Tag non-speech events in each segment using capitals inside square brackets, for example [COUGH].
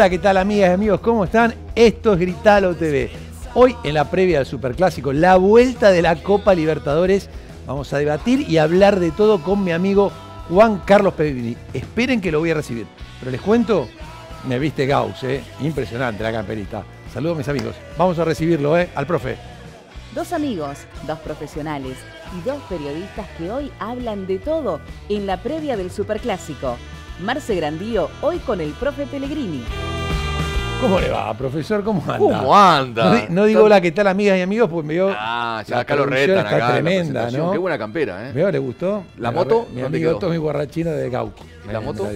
Hola, ¿qué tal amigas y amigos? ¿Cómo están? Esto es Gritalo TV. Hoy en la previa del Superclásico, la vuelta de la Copa Libertadores, vamos a debatir y hablar de todo con mi amigo Juan Carlos Pevini. Esperen que lo voy a recibir. Pero les cuento, me viste Gauss, ¿eh? impresionante la camperita. Saludos mis amigos. Vamos a recibirlo, ¿eh? al profe. Dos amigos, dos profesionales y dos periodistas que hoy hablan de todo en la previa del Superclásico. Marce Grandío, hoy con el profe Pellegrini. ¿Cómo le va, profesor? ¿Cómo anda? ¿Cómo anda? No, digo hola, ¿qué tal, amigas y amigos? Porque me dio. Ah, ya acá lo retan, acá. Está tremenda, ¿no? Qué buena campera, ¿eh? ¿Veo? ¿Le gustó? ¿La, moto? Mi amigo Tommy Guarrachino de Gauqui. ¿La moto?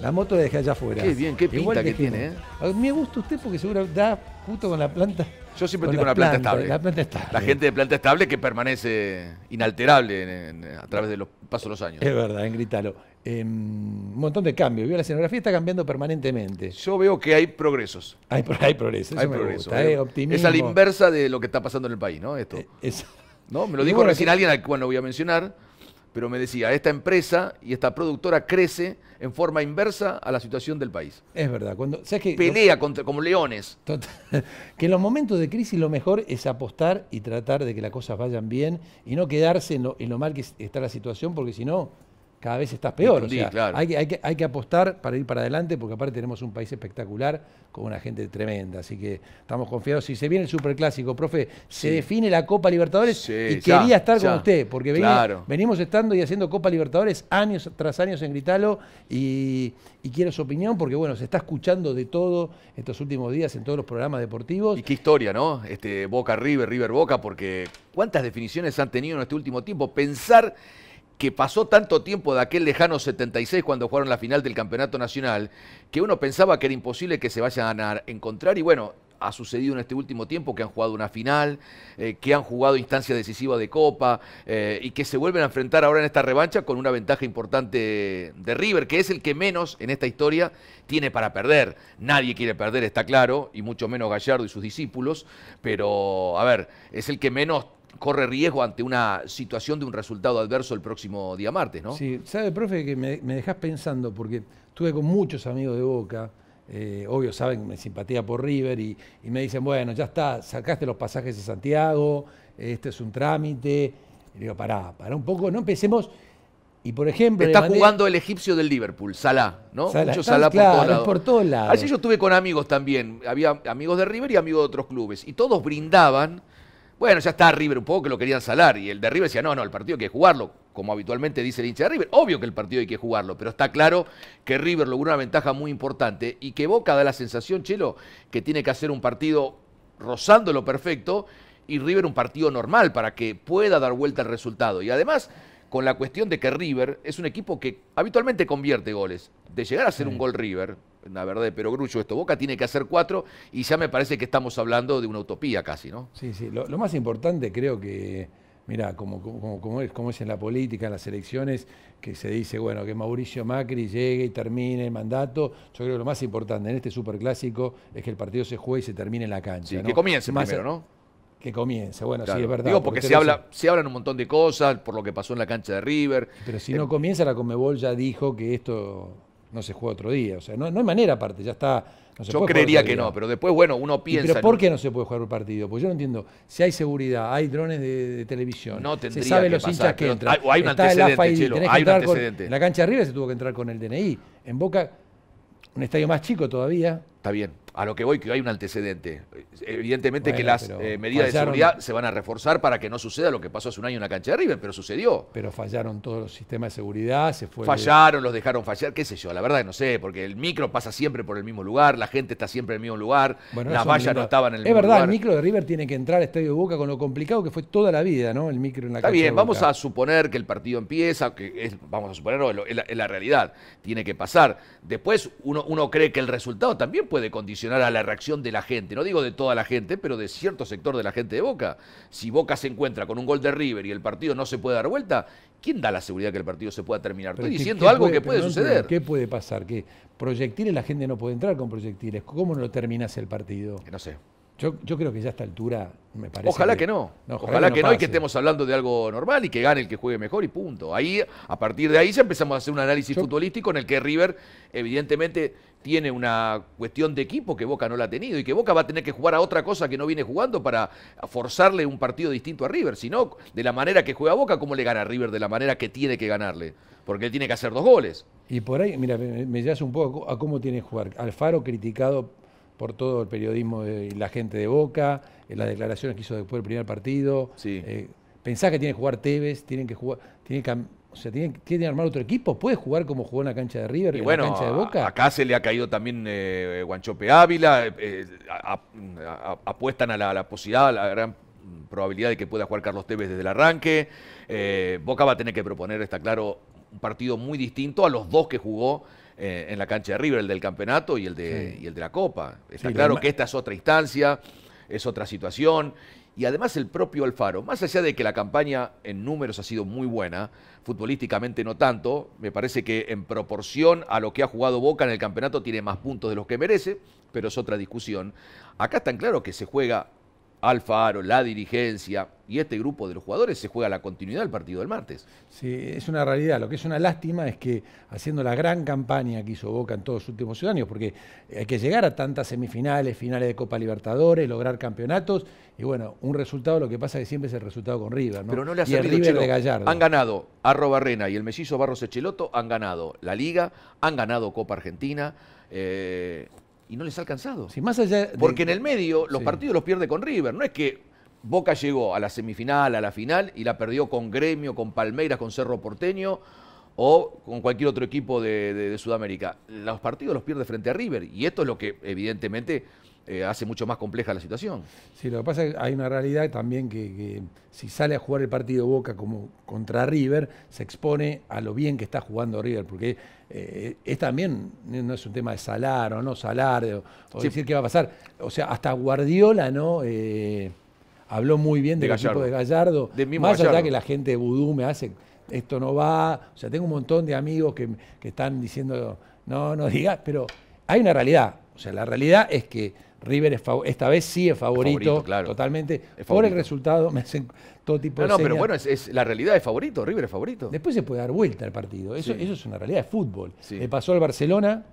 la, moto la dejé allá afuera. Qué bien, qué pinta que tiene, ¿eh? me gusta usted porque seguro da justo con la planta. Yo siempre digo estoy con la planta, estable. La planta estable. La gente de planta estable que permanece inalterable a través de los pasos de los años. Es verdad, en grítalo. Em, un montón de cambios. ¿Vio? La escenografía está cambiando permanentemente. Yo veo que hay progresos. Hay, progresos. Hay progresos. Eh, es a la inversa de lo que está pasando en el país, ¿no? Esto. Eh, [LAUGHS] ¿No? Me lo dijo recién alguien al cual no voy a mencionar, pero me decía, esta empresa y esta productora crece en forma inversa a la situación del país. Es verdad. Cuando, ¿sabes que Pelea contra, como leones. [LAUGHS] que en los momentos de crisis lo mejor es apostar y tratar de que las cosas vayan bien y no quedarse en lo mal que está la situación, porque si no, cada vez estás peor. o claro. hay, hay, que, apostar para ir para adelante, porque aparte tenemos un país espectacular con una gente tremenda. Así que estamos confiados. Si se viene el superclásico, profe, se define la Copa Libertadores y quería estar con usted, porque venimos estando y haciendo Copa Libertadores años tras años en Gritalo y, quiero su opinión, porque bueno, se está escuchando de todo estos últimos días en todos los programas deportivos. Y qué historia, ¿no? Este Boca River, River Boca, porque cuántas definiciones han tenido en este último tiempo. Pensar que pasó tanto tiempo de aquel lejano 76 cuando jugaron la final del Campeonato Nacional, que uno pensaba que era imposible que se vayan a encontrar y bueno, ha sucedido en este último tiempo que han jugado una final, eh, que han jugado instancia decisiva de Copa eh, y que se vuelven a enfrentar ahora en esta revancha con una ventaja importante de River, que es el que menos en esta historia tiene para perder. Nadie quiere perder, está claro, y mucho menos Gallardo y sus discípulos, pero a ver, es el que menos corre riesgo ante una situación de un resultado adverso el próximo día martes, ¿no? Sí, sabe, profe, que me, me dejás pensando, porque estuve con muchos amigos de Boca, eh, obvio, saben, me simpatía por River y, me dicen, bueno, ya está, sacaste los pasajes a Santiago, este es un trámite. Y digo, pará, pará un poco, no empecemos. Y por ejemplo. Está jugando el egipcio del Liverpool, Salah, ¿no? Salah, ah, Salah por, todos por, todos lados. Así yo estuve con amigos también, había amigos de River y amigos de otros clubes, y todos brindaban bueno, ya está River un poco que lo querían salar. Y el de River decía, no, no, el partido hay que jugarlo, como habitualmente dice el hincha de River. Obvio que el partido hay que jugarlo, pero está claro que River logró una ventaja muy importante y que Boca da la sensación, Chelo, que tiene que hacer un partido rozando lo perfecto y River un partido normal para que pueda dar vuelta el resultado. Y además con la cuestión de que River es un equipo que habitualmente convierte goles. De llegar a ser un gol River, la verdad pero Grucho esto, Boca tiene que hacer cuatro y ya me parece que estamos hablando de una utopía casi, ¿no? Sí, sí, lo, más importante creo que, mira, como, como, es, como es en la política, en las elecciones, que se dice, bueno, que Mauricio Macri llegue y termine el mandato, yo creo que lo más importante en este superclásico es que el partido se juegue y se termine en la cancha. que comience primero, ¿no? que comience. Bueno, sí, es verdad. Digo, porque, se, habla, se hablan un montón de cosas, por lo que pasó en la cancha de River. Pero si eh, no comienza, la Comebol ya dijo que esto no se juega otro día. O sea, no, hay manera aparte, ya está. yo creería que no, pero después, bueno, uno piensa. ¿Pero por qué no se puede jugar un partido? Pues yo no entiendo. Si hay seguridad, hay drones de, televisión. Se sabe los hinchas que entran. Hay, hay un antecedente, hay un antecedente. la cancha de River se tuvo que entrar con el DNI. En Boca, un estadio más chico todavía. Está bien a lo que voy, que hay un antecedente. Evidentemente que las eh, medidas de seguridad se van a reforzar para que no suceda lo que pasó hace un año en la cancha de River, pero sucedió. Pero fallaron todos los sistemas de seguridad, se fue. Fallaron, los dejaron fallar, qué sé yo, la verdad no sé, porque el micro pasa siempre por el mismo lugar, la gente está siempre en el mismo lugar, las vallas no estaban en el mismo lugar. Es verdad, el micro de River tiene que entrar al Estadio de Boca con lo complicado que fue toda la vida, ¿no? El micro en la está cancha. Está bien, vamos a suponer que el partido empieza, que vamos a suponerlo, es la, realidad, tiene que pasar. Después uno, uno cree que el resultado también puede condicionar a la reacción de la gente. No digo de toda la gente, pero de cierto sector de la gente de Boca. Si Boca se encuentra con un gol de River y el partido no se puede dar vuelta, ¿quién da la seguridad que el partido se pueda terminar? Estoy diciendo algo que puede suceder. ¿Qué puede pasar? Que proyectiles, la gente no puede entrar con proyectiles. ¿Cómo no terminas el partido? no sé. Yo, creo que ya a esta altura me parece. Ojalá que, no. Ojalá, que, no, y que estemos hablando de algo normal y que gane el que juegue mejor y punto. Ahí, a partir de ahí, ya empezamos a hacer un análisis futbolístico en el que River, evidentemente, tiene una cuestión de equipo que Boca no la ha tenido y que Boca va a tener que jugar a otra cosa que no viene jugando para forzarle un partido distinto a River, sino de la manera que juega Boca, ¿cómo le gana a River? De la manera que tiene que ganarle, porque él tiene que hacer dos goles. Y por ahí, mira, me, un poco a cómo tiene que jugar. Alfaro criticado por todo el periodismo y la gente de Boca, en las declaraciones que hizo después del primer partido. Sí. Eh, pensás que tiene que jugar Tevez, tienen que jugar, tiene que o sea, tiene, que armar otro equipo. ¿Puede jugar como jugó en la cancha de River, y en la cancha de Boca? Acá se le ha caído también eh, Guanchope Ávila. Eh, eh, apuestan a la, posibilidad, a la gran probabilidad de que pueda jugar Carlos Tevez desde el arranque. Eh, Boca va a tener que proponer, está claro, un partido muy distinto a los dos que jugó en la cancha de River, el del campeonato y el de, el de la Copa. Está claro que esta es otra instancia, es otra situación y además el propio Alfaro, más allá de que la campaña en números ha sido muy buena, futbolísticamente no tanto, me parece que en proporción a lo que ha jugado Boca en el campeonato tiene más puntos de los que merece, pero es otra discusión. Acá está en claro que se juega Alfaro, la dirigencia y este grupo de los jugadores se juega la continuidad del partido del martes. Sí, es una realidad. Lo que es una lástima es que haciendo la gran campaña que hizo Boca en todos los últimos años, porque hay que llegar a tantas semifinales, finales de Copa Libertadores, lograr campeonatos, y bueno, un resultado, lo que pasa es que siempre es el resultado con River, ¿no? Pero no le ha y River de Gallardo. Han ganado Arroba barrena y el mellizo Barros Echeloto, han ganado la Liga, han ganado Copa Argentina, eh, y no les ha alcanzado. más allá Porque en el medio los partidos los pierde con River. No es que Boca llegó a la semifinal, a la final y la perdió con Gremio, con Palmeiras, con Cerro Porteño o con cualquier otro equipo de Sudamérica. Los partidos los pierde frente a River y esto es lo que evidentemente eh, hace mucho más compleja la situación. Sí, lo que pasa es que hay una realidad también que, si sale a jugar el partido Boca como contra River, se expone a lo bien que está jugando River, porque eh, es también, no es un tema de salar o no salar, o, decir qué va a pasar. O sea, hasta Guardiola, ¿no? Eh, habló muy bien del equipo de Gallardo, más allá que la gente de me hace, esto no va, o sea, tengo un montón de amigos que, que están diciendo, no, no digas, pero hay una realidad, o sea, la realidad es que River es esta vez sí es favorito, totalmente. Por el resultado me hacen todo tipo de No, pero bueno, es, la realidad es favorito, River es favorito. Después se puede dar vuelta el partido, eso, eso es una realidad, de fútbol. Le pasó al Barcelona,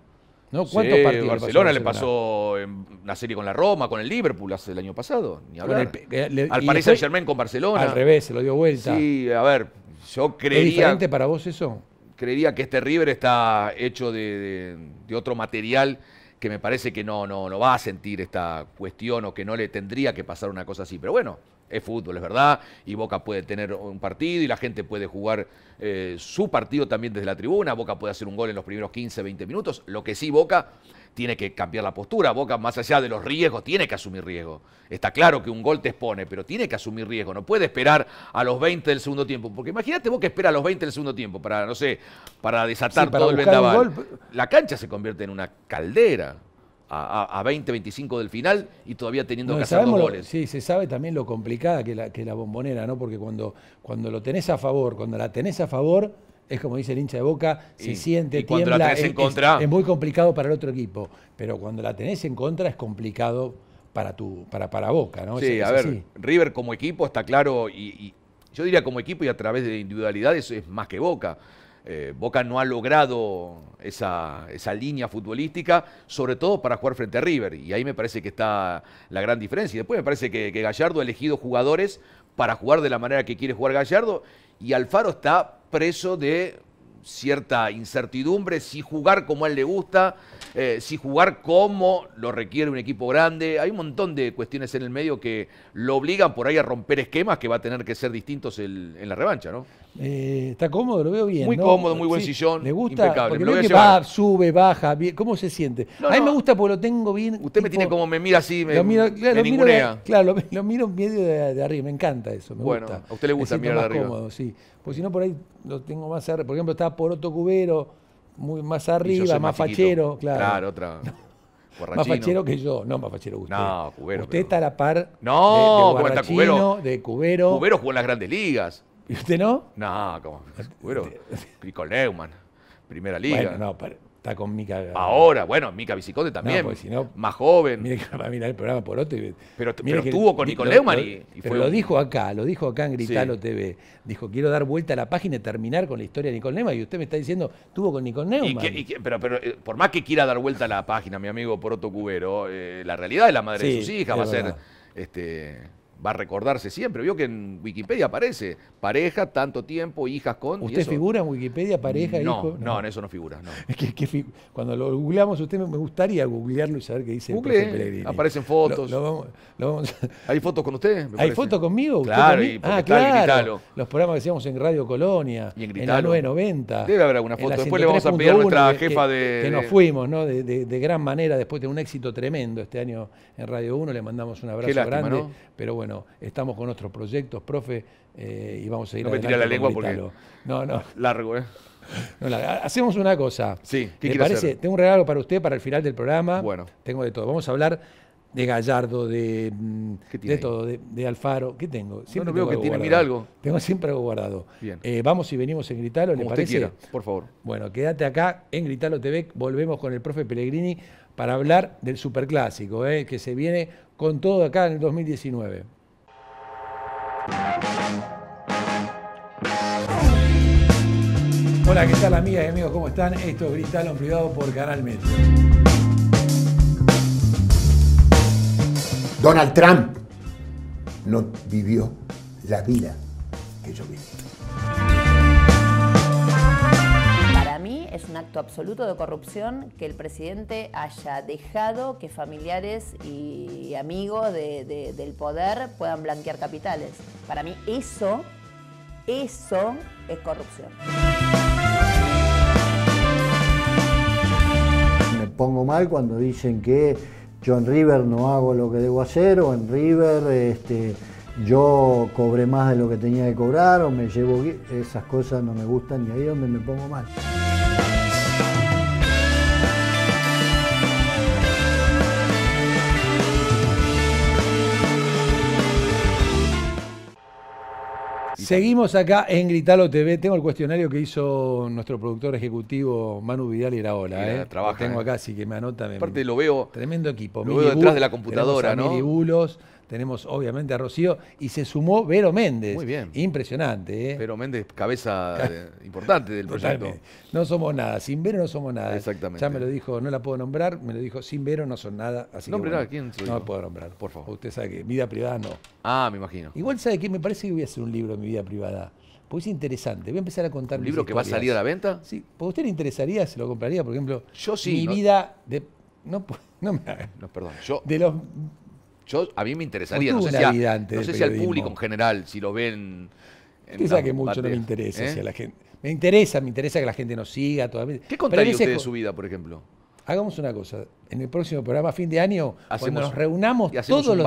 ¿no? ¿Cuántos partidos Barcelona, le pasó, Barcelona? le pasó en la serie con la Roma, con el Liverpool hace el año pasado, eh, al Paris Saint-Germain con Barcelona. Al revés, se lo dio vuelta. Sí, a ver, yo creía... ¿Es diferente para vos eso? Creería que este River está hecho de otro material que me parece que no, no, no va a sentir esta cuestión o que no le tendría que pasar una cosa así. Pero bueno, es fútbol, es verdad, y Boca puede tener un partido y la gente puede jugar eh, su partido también desde la tribuna, Boca puede hacer un gol en los primeros 15, 20 minutos, lo que sí Boca tiene que cambiar la postura, Boca más allá de los riesgos, tiene que asumir riesgo. Está claro que un gol te expone, pero tiene que asumir riesgo, no puede esperar a los 20 del segundo tiempo, porque imagínate Boca espera a los 20 del segundo tiempo para, no sé, para desatar todo el vendaval. la cancha se convierte en una caldera a, 20, 25 del final y todavía teniendo que hacer dos goles. sí, se sabe también lo complicada que es que la bombonera, ¿no? Porque cuando, cuando lo tenés a favor, cuando la tenés a favor, es como dice el hincha de boca, se siente, es, muy complicado para el otro equipo. Pero cuando la tenés en contra es complicado para tu, para, para boca, ¿no? Sí, a ver, River como equipo está claro, y, y, yo diría como equipo y a través de individualidades es más que boca. Eh, Boca no ha logrado esa, línea futbolística, sobre todo para jugar frente a River. Y ahí me parece que está la gran diferencia. Y después me parece que, Gallardo ha elegido jugadores para jugar de la manera que quiere jugar Gallardo. Y Alfaro está preso de cierta incertidumbre, si jugar como a él le gusta, eh, si jugar como lo requiere un equipo grande. Hay un montón de cuestiones en el medio que lo obligan por ahí a romper esquemas que va a tener que ser distintos en la revancha, ¿no? Eh, está cómodo, lo veo bien. Muy cómodo, muy buen sillón. Le gusta, impecable. lo que va, sube, baja, ¿cómo se siente? a mí me gusta porque lo tengo bien. Usted me tiene como, me mira así, me, lo miro, claro, lo miro medio de, arriba, me encanta eso. Me bueno, a usted le gusta mirar de arriba. cómodo, sí. Porque si no, por ahí lo tengo más arriba. Por ejemplo, está Poroto Cubero, muy más arriba, más, fachero, claro. otra. [LAUGHS] Más fachero que yo, no más fachero usted. No, Cubero. Usted está a la par no, como está Cubero. de Cubero. Cubero jugó en las grandes ligas. ¿Y usted no? No, como. Bueno, Nicoleumann, primera liga. está con Mica. Ahora, bueno, Mica Bicicote también. más joven. Mire que el programa Poroto otro. pero, estuvo con Nico Neumann y, pero lo dijo acá, lo dijo acá en Gritalo TV. Dijo, quiero dar vuelta a la página y terminar con la historia de Nicole Neumann. Y usted me está diciendo, estuvo con Nicole Neumann. pero, eh, por más que quiera dar vuelta a la página, mi amigo Poroto Cubero, eh, la realidad de la madre de sus hijas, va a ser. Este, va a recordarse siempre. Vio que en Wikipedia aparece pareja, tanto tiempo, hijas con. ¿Usted figura en Wikipedia pareja, y hijo? No, no, en eso no figura. No. [LAUGHS] Es que, cuando lo googleamos, usted me gustaría googlearlo y saber qué dice. Google, aparecen fotos. [LAUGHS] ¿Hay fotos con usted? ¿Hay fotos conmigo? claro, ah, claro. Los programas que hacíamos en Radio Colonia, en, la 990. Debe haber alguna foto. Después le vamos a pedir a nuestra jefa de. Que nos fuimos, ¿no? De, gran manera, después de un éxito tremendo este año en Radio 1. Le mandamos un abrazo grande. Pero bueno bueno, estamos con otros proyectos, profe, eh, y vamos a ir No me tiré la lengua porque... No, no. Largo, ¿eh? hacemos una cosa. Sí, ¿qué ¿Te parece? Tengo un regalo para usted para el final del programa. Bueno. Tengo de todo. Vamos a hablar de Gallardo, de, mm, todo, de, Alfaro. ¿Qué tengo? Siempre no, veo que tiene, mira algo. Tengo siempre algo guardado. Bien. Eh, vamos y venimos en Gritalo, ¿le parece? Quiera, por favor. Bueno, quédate acá en Gritalo TV. Volvemos con el profe Pellegrini para hablar del superclásico, eh, que se viene con todo acá en el 2019. Hola, ¿qué tal amigas y amigos? ¿Cómo están? Esto es Gritalon Privado por Canal Medio. Donald Trump no vivió la vida que yo viví. Para mí es un acto absoluto de corrupción que el presidente haya dejado que familiares y amigos del poder puedan blanquear capitales. Para mí eso, eso es corrupción. pongo mal cuando dicen que yo en River no hago lo que debo hacer o en River este, yo cobré más de lo que tenía que cobrar o me llevo... Esas cosas no me gustan y ahí es donde me pongo mal. Seguimos acá en Gritalo TV. Tengo el cuestionario que hizo nuestro productor ejecutivo Manu Vidal y Iraola. ¿eh? tengo ¿eh? acá, así que me anota. Aparte lo veo. Tremendo equipo. Lo detrás de la computadora, ¿no? tenemos obviamente a Rocío, y se sumó Vero Méndez. Muy bien. Impresionante. ¿eh? Vero Méndez, cabeza eh, importante del proyecto. No somos nada, sin Vero no somos nada. Exactamente. Ya me lo dijo, no la puedo nombrar, me lo dijo, sin Vero no son nada. Así no, que, quién No la puedo nombrar. Por favor. Usted sabe que vida privada no. Ah, me imagino. Igual sabe que me parece que voy a hacer un libro de mi vida privada. Pues es interesante. Voy a empezar a contar. ¿Un libro que va a salir a la venta? Sí. pues usted le interesaría, se lo compraría, por ejemplo? Yo Mi vida de. No, [LAUGHS] no me perdón. Yo. De los yo, a mí me interesaría, no sé, si, al público en general, si lo ven... piensa que mucho no me interesa ¿eh? la gente. Me interesa, me interesa que la gente nos siga. Todavía. ¿Qué contaría usted de su vida, por ejemplo? Hagamos una cosa. En el próximo programa, fin de año, cuando nos reunamos todos los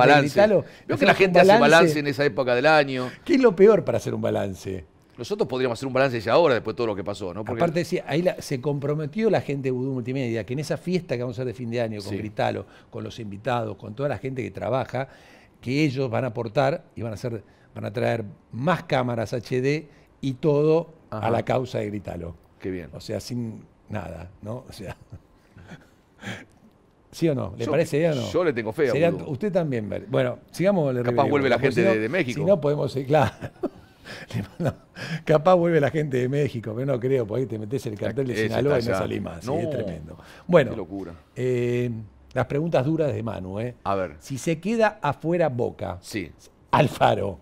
Veo que la gente hace balance en esa época del año. ¿Qué es lo peor para hacer un balance? Nosotros podríamos hacer un balance ya ahora después de todo lo que pasó, ¿no? Aparte, ahí se comprometió la gente de Vudú Multimedia que en esa fiesta que vamos a hacer de fin de año con Gritalo, con los invitados, con toda la gente que trabaja, que ellos van a aportar y van a, hacer, van a traer más cámaras HD y todo a la causa de Gritalo. Qué bien. O sea, sin nada, ¿no? O sea. [LAUGHS] ¿Sí o no? ¿Le parece o no? Yo le tengo fe a Usted también, Bueno, sigamos. Capaz vuelve la gente de, México. Si no, podemos ir, claro. [LAUGHS] capaz vuelve la gente de México, pero no creo, porque ahí te metes el cartel de Sinaloa y no salimos. es tremendo. Bueno, eh, las preguntas duras de Manu, eh. A ver. Si se queda afuera Boca, sí. Alfaro.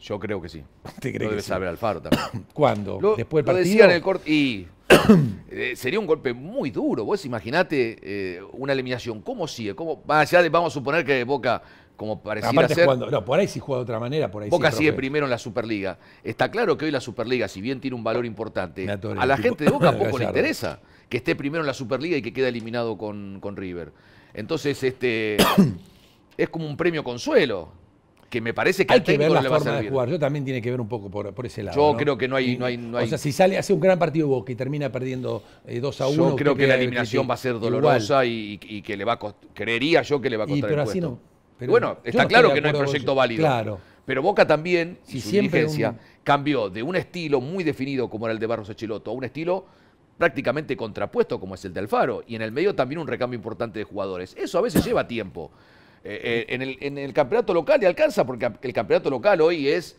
Yo creo que sí. [LAUGHS] ¿Te crees lo debe saber Alfaro también. [COUGHS] ¿Cuándo? ¿Después del partido? el corte y [COUGHS] eh, sería un golpe muy duro. Vos imaginate una eliminación. ¿Cómo sigue? ¿Cómo, vamos a suponer que Boca como pareciera ser. no, por ahí sí juega de otra manera, por ahí Boca sigue primero en la Superliga. Está claro que hoy la Superliga, si bien tiene un valor importante, a la gente de Boca [LAUGHS] poco le interesa que esté primero en la Superliga y que quede eliminado con, con River. Entonces, este [COUGHS] es como un premio consuelo. Que me parece que hay que ver la forma de jugar. Yo también tiene que ver un poco por, por ese lado. Yo creo que no hay, no hay, no hay, O sea, si sale, hace un gran partido Boca y termina perdiendo eh, Dos 2 a 1. Yo creo que la eliminación va a ser dolorosa y, y, que le va a costar, creería yo que le va a costar. pero el así no, bueno, está claro que no hay proyecto válido. Pero Boca también, su cambió de un estilo muy definido como era el de Barros chiloto a un estilo prácticamente contrapuesto como es el de Alfaro. Y en el medio también un recambio importante de jugadores. Eso a veces lleva tiempo. Eh, eh, en, el, campeonato local le alcanza porque el campeonato local hoy es...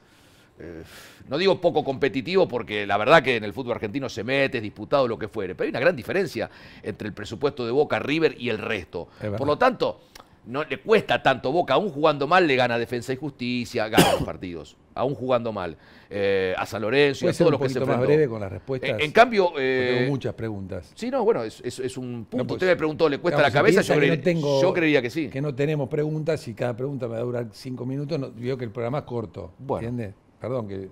Eh, no digo poco competitivo porque la verdad que en el fútbol argentino se mete, es disputado lo que fuere, pero hay una gran diferencia entre el presupuesto de Boca, River y el resto. Por lo tanto, no le cuesta tanto Boca, aún jugando mal le gana Defensa y Justicia, gana los [COUGHS] partidos, aún jugando mal. Eh, a San Lorenzo y a todos los que se con eh, En, cambio... tengo eh, muchas preguntas. Sí, no, bueno, es, es, un punto. Pues, usted me preguntó, ¿le cuesta la cabeza? yo, creía que sí. Que no tenemos preguntas y cada pregunta me va a durar cinco minutos. No, veo que el programa es corto, bueno. ¿entiendes? Perdón que...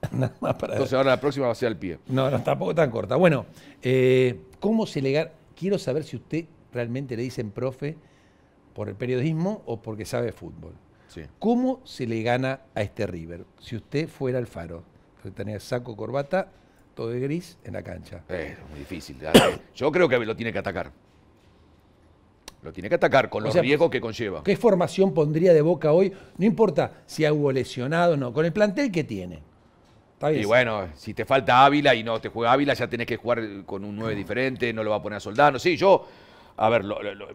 [LAUGHS] Nada más para... Entonces ahora la próxima va a ser al pie. No, no, tampoco tan corta. Bueno, ¿cómo se le... Quiero saber si usted realmente le dicen profe ¿Por el periodismo o porque sabe fútbol? ¿Cómo se le gana a este River? Si usted fuera el faro, tenía saco, corbata, todo de gris en la cancha. Eh, es muy difícil. Yo creo que lo tiene que atacar. Lo tiene que atacar con los riesgos que conlleva. ¿Qué formación pondría de boca hoy? No importa si hubo lesionado o no, con el plantel que tiene. Y bueno, si te falta Ávila y no te juega Ávila, ya tenés que jugar con un 9 diferente, no lo va a poner a Soldano. Sí, yo a ver,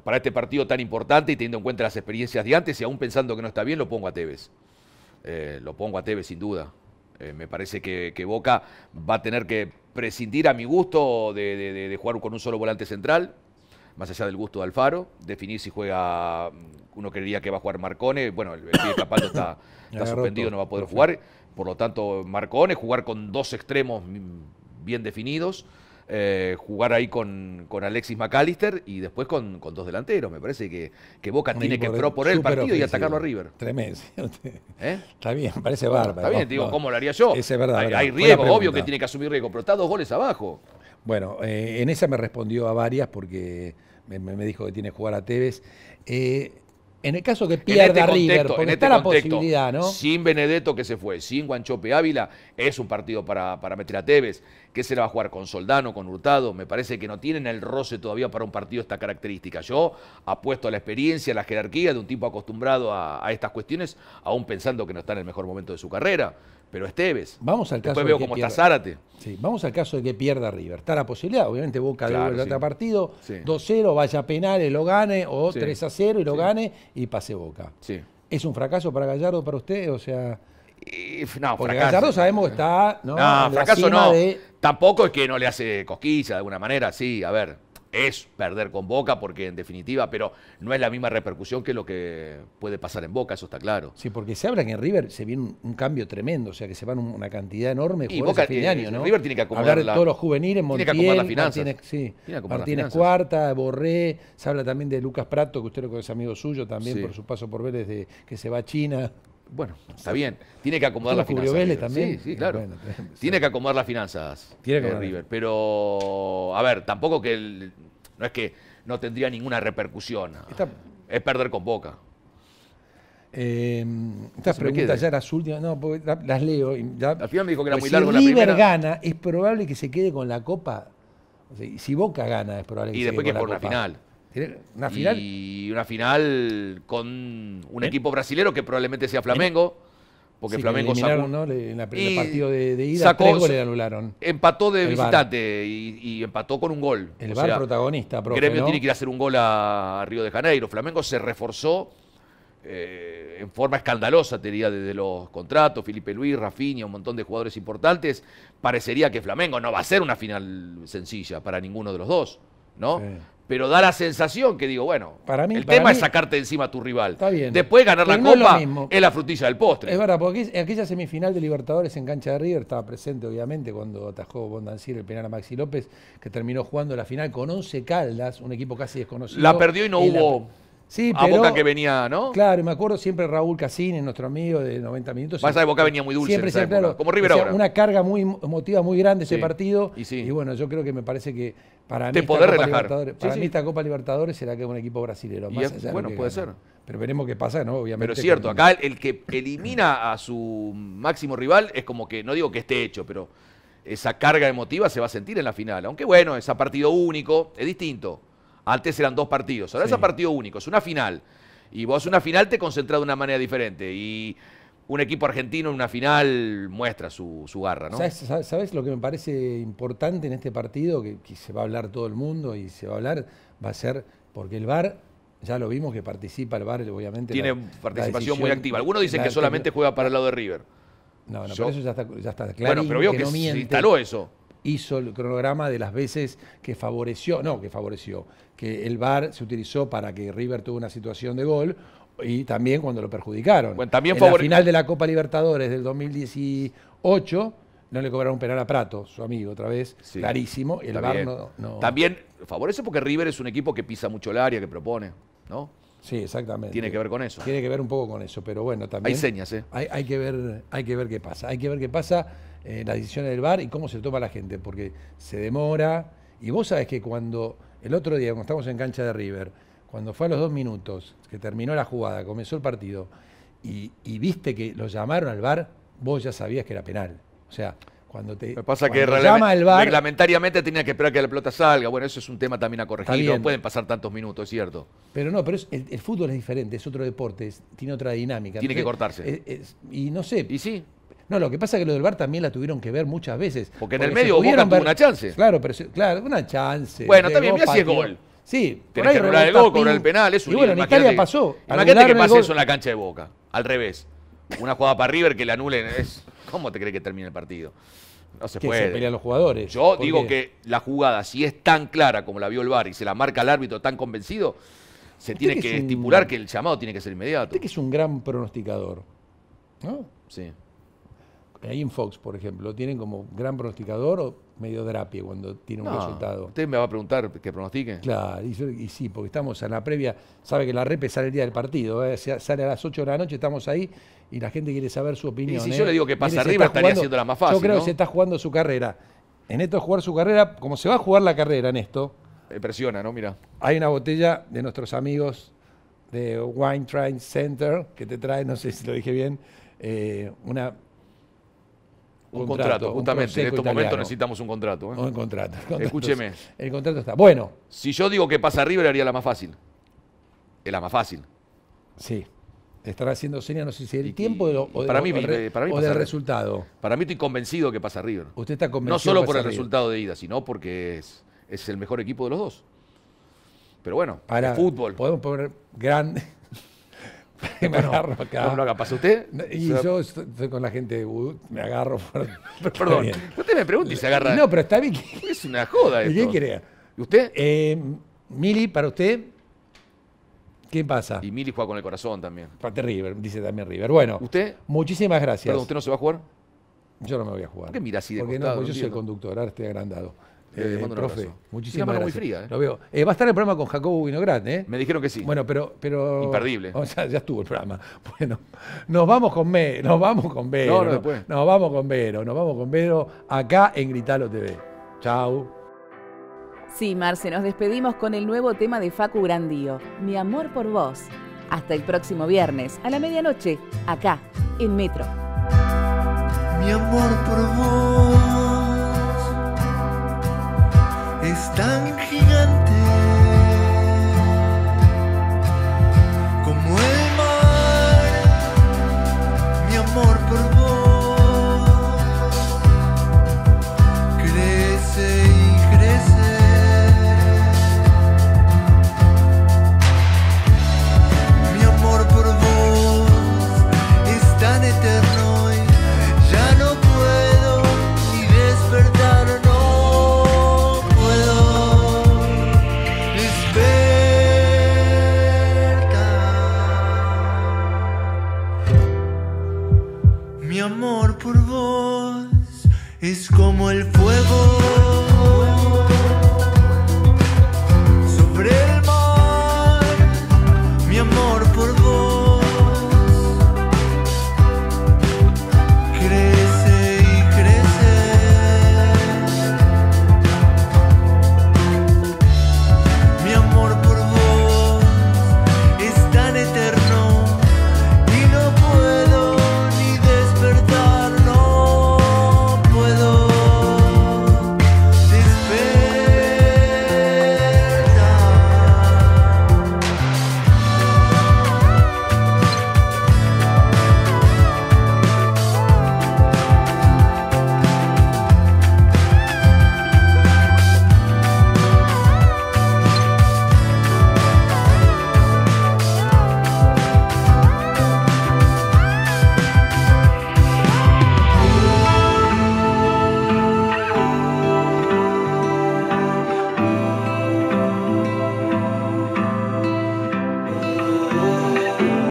para este partido tan importante y teniendo en cuenta las experiencias de antes y aún pensando que no está bien, lo pongo a Tevez. Eh, lo pongo a Tevez sin duda. Eh, me parece que, Boca va a tener que prescindir a mi gusto de, jugar con un solo volante central, más allá del gusto de Alfaro, definir si juega, mm, uno creería que va a jugar Marcone, bueno, el, el Capaldo está, [COUGHS] está suspendido, no va a poder jugar, por lo tanto Marcone, jugar con dos extremos mm, bien definidos. Eh, jugar ahí con, con, Alexis McAllister y después con, dos delanteros. Me parece que, Boca tiene que proponer el partido y atacarlo a River. Tremendo. [LAUGHS] ¿Eh? Está bien, parece bárbaro. Está bien, digo, ¿cómo lo haría yo? Es verdad, hay, riesgo, obvio que tiene que asumir riesgo, pero está dos goles abajo. Bueno, eh, en esa me respondió a varias porque me, dijo que tiene que jugar a Tevez. en el caso de pierda este River, porque está este la posibilidad, ¿no? Sin Benedetto que se fue, sin Guanchope Ávila, es un partido para, para meter a Tevez. ¿Qué se le va a jugar con Soldano, con Hurtado. Me parece que no tienen el roce todavía para un partido de esta característica. Yo apuesto a la experiencia, a la jerarquía de un tipo acostumbrado a, estas cuestiones, aún pensando que no está en el mejor momento de su carrera. Pero Esteves. Vamos al caso. Después veo cómo está Zárate. Sí, vamos al caso de que pierda River. Está la posibilidad, obviamente Boca claro, ganar el otro partido. 2-0, vaya a penales, lo gane, o 3-0 y lo gane y pase Boca. Sí. ¿Es un fracaso para Gallardo, para usted? O sea no, fracaso. sabemos está. No, fracaso no. Tampoco es que no le hace cosquilla de alguna manera, sí, a ver. Es perder con Boca, porque en definitiva, pero no es la misma repercusión que lo que puede pasar en Boca, eso está claro. Sí, porque se habla que en River se viene un, cambio tremendo, o sea que se van una cantidad enorme de y Boca, fin de ¿no? River tiene que hablar de todos los juveniles, tiene que acomodar las finanzas. Martínez, sí, tiene Cuarta, Borré, se habla también de Lucas Prato, que usted lo conoce amigo suyo también por su paso por ver desde que se va a China. Bueno, está bien. Tiene que acomodar las finanzas. Vélez también. Sí, sí, claro. [LAUGHS] tiene que acomodar las finanzas. Tiene que River. Pero, a ver, tampoco que el, no es que no tendría ninguna repercusión. es perder con Boca. Em, estas preguntas ya las últimas, no, porque las leo. Y ya, Al final me dijo que era pues muy largo si River gana, es probable que se quede con la copa. O sea, si Boca gana, es probable que se quede con la copa. Y después que por la final una final. Y una final con un equipo brasilero que probablemente sea Flamengo. Porque Flamengo sacó. En la, primer partido de, ida, anularon. Empató de visitante y, empató con un gol. El protagonista, Gremio tiene que ir a hacer un gol a Río de Janeiro. Flamengo se reforzó eh, en forma escandalosa, te desde los contratos, Felipe Luis, Rafinha, un montón de jugadores importantes, parecería que Flamengo no va a ser una final sencilla para ninguno de los dos. ¿no? Pero da la sensación que digo, bueno, para mí, el tema es sacarte encima a tu rival. Después ganar la copa es, la frutilla del postre. Es verdad, porque aquella semifinal de Libertadores en cancha de River estaba presente, obviamente, cuando atajó Bondancier el penal a Maxi López, que terminó jugando la final con 11 caldas, un equipo casi desconocido. La perdió y no hubo a Boca que venía, ¿no? Claro, me acuerdo siempre Raúl Casines, nuestro amigo de 90 minutos. Vas de Boca venía muy dulce. como River Una carga muy emotiva, muy grande ese partido. Y, bueno, yo creo que me parece que para mí. Esta Copa Libertadores, Copa Libertadores será que es un equipo brasileño. bueno, puede ser. Pero veremos qué pasa, ¿no? Obviamente. Pero es cierto, acá el, el que elimina a su máximo rival es como que, no digo que esté hecho, pero esa carga emotiva se va a sentir en la final. Aunque bueno, es a partido único, es distinto. Antes eran dos partidos, ahora es un partido único, es una final. Y vos una final te concentras de una manera diferente. Y un equipo argentino en una final muestra su, garra, ¿no? ¿Sabes, lo que me parece importante en este partido? Que, se va a hablar todo el mundo y se va a hablar, va a ser porque el VAR, ya lo vimos que participa el VAR, obviamente. Tiene participación muy activa. Algunos dicen que solamente juega para el lado de River. No, no, pero eso ya está, ya está claro. Bueno, pero veo que, se instaló eso hizo el cronograma de las veces que favoreció, no, que favoreció, que el VAR se utilizó para que River tuvo una situación de gol y también cuando lo perjudicaron. en el final de la Copa Libertadores del 2018 no le cobraron un penal a Prato, su amigo, otra vez, clarísimo, el VAR no... También favorece porque River es un equipo que pisa mucho el área, que propone. ¿no? Sí, exactamente. Tiene que ver con eso. Tiene que ver un poco con eso, pero bueno, también. Hay señas, ¿eh? Hay, que, ver, hay que ver qué pasa. Hay que ver qué pasa en eh, las decisiones del bar y cómo se toma la gente, porque se demora. Y vos sabés que cuando el otro día, cuando estamos en cancha de River, cuando fue a los dos minutos, que terminó la jugada, comenzó el partido, y, y viste que lo llamaron al bar, vos ya sabías que era penal. O sea, cuando te pasa que llama el bar, reglamentariamente tenía que esperar que la pelota salga. Bueno, eso es un tema también a corregir. No pueden pasar tantos minutos, es cierto. Pero no, pero el, fútbol es diferente, es otro deporte, tiene otra dinámica. Tiene que cortarse. y no sé. Y sí. No, lo que pasa es que lo del bar también la tuvieron que ver muchas veces. Porque en el medio hubieran tuvo una chance. Claro, pero claro, una chance. Bueno, también me si gol. Sí, tenés que el gol, cobrar el penal, es un Y bueno, en Italia pasó. Imagínate que pase eso en la cancha de Boca, al revés. Una jugada para River que le anulen, es ¿Cómo te crees que termine el partido? No se puede. se pelean los jugadores. Yo digo que la jugada, si es tan clara como la vio el Bar y se la marca el árbitro tan convencido, se este tiene que, estimular que el llamado tiene que ser inmediato. Usted que es un gran pronosticador, ¿no? Sí. Ahí en Fox, por ejemplo, ¿lo tienen como gran pronosticador medio drapie cuando tiene un resultado. Usted me va a preguntar que pronostique. Claro, y, sí, porque estamos en la previa, sabe que la repe sale el día del partido, eh, sale a las 8 de la noche, estamos ahí y la gente quiere saber su opinión. Y si yo eh. le digo que pasa arriba, estaría siendo la más fácil. Yo creo que se está jugando su carrera. En esto jugar su carrera, como se va a jugar la carrera en esto. Eh, presiona, ¿no? Mira. Hay una botella de nuestros amigos de Wine Train Center que te trae, no sé si lo dije bien, una un contrato, justamente. En estos momentos necesitamos un contrato. ¿eh? Un contrato. Escúcheme. El contrato está. Bueno. Si yo digo que pasa River, haría la más fácil. Es la más fácil. Sí. Estará haciendo señas, no sé si el tiempo o, para, mí, para mí, del resultado. Para mí estoy convencido que pasa River. Usted está convencido. No solo por el resultado de ida, sino porque es, es el mejor equipo de los dos. Pero bueno, para, fútbol. Podemos poner gran [LAUGHS] me agarro acá. No, lo haga, pasa usted. Y yo estoy, con la gente uh, me agarro. [LAUGHS] Perdón, usted me pregunta y se agarra. No, pero está bien. Es una joda esto. ¿Y qué quiere? ¿Y usted? Eh, Mili, para usted, ¿qué pasa? Y Mili juega con el corazón también. Parte River, dice también River. Bueno, ¿usted? Muchísimas gracias. Perdón, ¿usted no se va a jugar? Yo no me voy a jugar. qué mira así de Porque no, yo soy el conductor, ahora estoy agrandado. Eh, profe, muchísimas gracias. ¿eh? Lo veo. Eh, va a estar el programa con Jacobo Winograd, ¿eh? Me dijeron que sí. Bueno, pero. pero Imperdible. [LAUGHS] O sea, ya estuvo el programa. [LAUGHS] Bueno, nos vamos con, me, nos vamos con Vero. Nos vamos con Vero, nos vamos con Vero acá en Gritalo TV. Chau. Sí, Marce, nos despedimos con el nuevo tema de Facu Grandío, Mi amor por vos. Hasta el próximo viernes, a la medianoche, acá, en Metro. Mi amor por vos. Gedanken